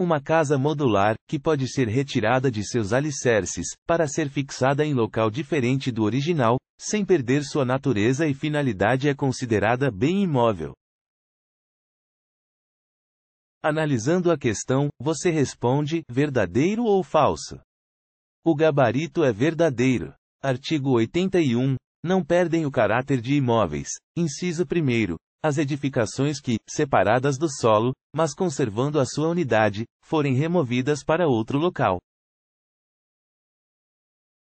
Uma casa modular, que pode ser retirada de seus alicerces, para ser fixada em local diferente do original, sem perder sua natureza e finalidade é considerada bem imóvel. Analisando a questão, você responde: verdadeiro ou falso? O gabarito é verdadeiro. Artigo 81. Não perdem o caráter de imóveis. Inciso 1. As edificações que, separadas do solo, mas conservando a sua unidade, forem removidas para outro local.